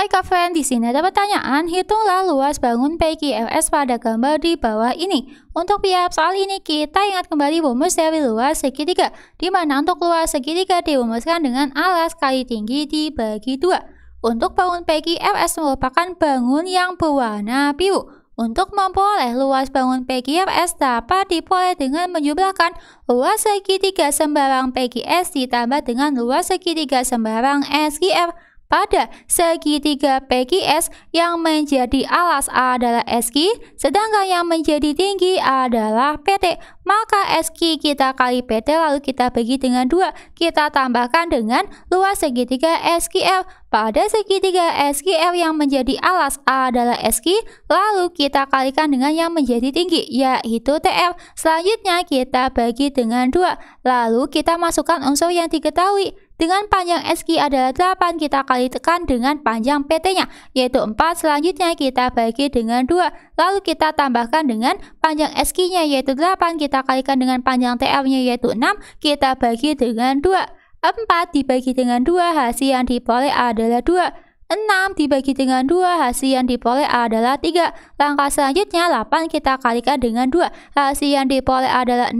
Hai Kaven, di sini ada pertanyaan. Hitunglah luas bangun PQFS pada gambar di bawah ini. Untuk pihak soal ini kita ingat kembali rumus dari luas segitiga, di mana untuk luas segitiga dirumuskan dengan alas kali tinggi dibagi dua. Untuk bangun PQFS merupakan bangun yang berwarna biru. Untuk memperoleh luas bangun PGFS dapat diperoleh dengan menjumlahkan luas segitiga sembarang PGS ditambah dengan luas segitiga sembarang SGF pada segitiga PQS yang menjadi alas a adalah SQ, sedangkan yang menjadi tinggi adalah PT. Maka SQ kita kali PT lalu kita bagi dengan dua, kita tambahkan dengan luas segitiga SQF. Pada segitiga SQF yang menjadi alas a adalah SQ, lalu kita kalikan dengan yang menjadi tinggi, yaitu TF. Selanjutnya kita bagi dengan dua, lalu kita masukkan unsur yang diketahui. Dengan panjang SQ adalah 8, kita kali tekan dengan panjang PT-nya, yaitu 4. Selanjutnya kita bagi dengan 2, lalu kita tambahkan dengan panjang SQ-nya, yaitu 8. Kita kalikan dengan panjang TL-nya, yaitu 6. Kita bagi dengan 2. 4 dibagi dengan 2, hasil yang diperoleh adalah 2. 6 dibagi dengan 2 hasil yang diperoleh adalah 3 langkah selanjutnya 8 kita kalikan dengan 2 hasil yang diperoleh adalah 16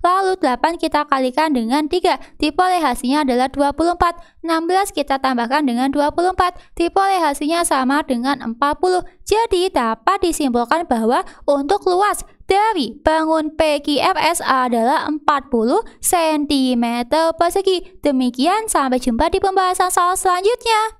lalu 8 kita kalikan dengan 3 diperoleh hasilnya adalah 24 16 kita tambahkan dengan 24 diperoleh hasilnya sama dengan 40 jadi dapat disimpulkan bahwa untuk luas dari bangun PQFS adalah 40 cm persegi. Demikian sampai jumpa di pembahasan soal selanjutnya.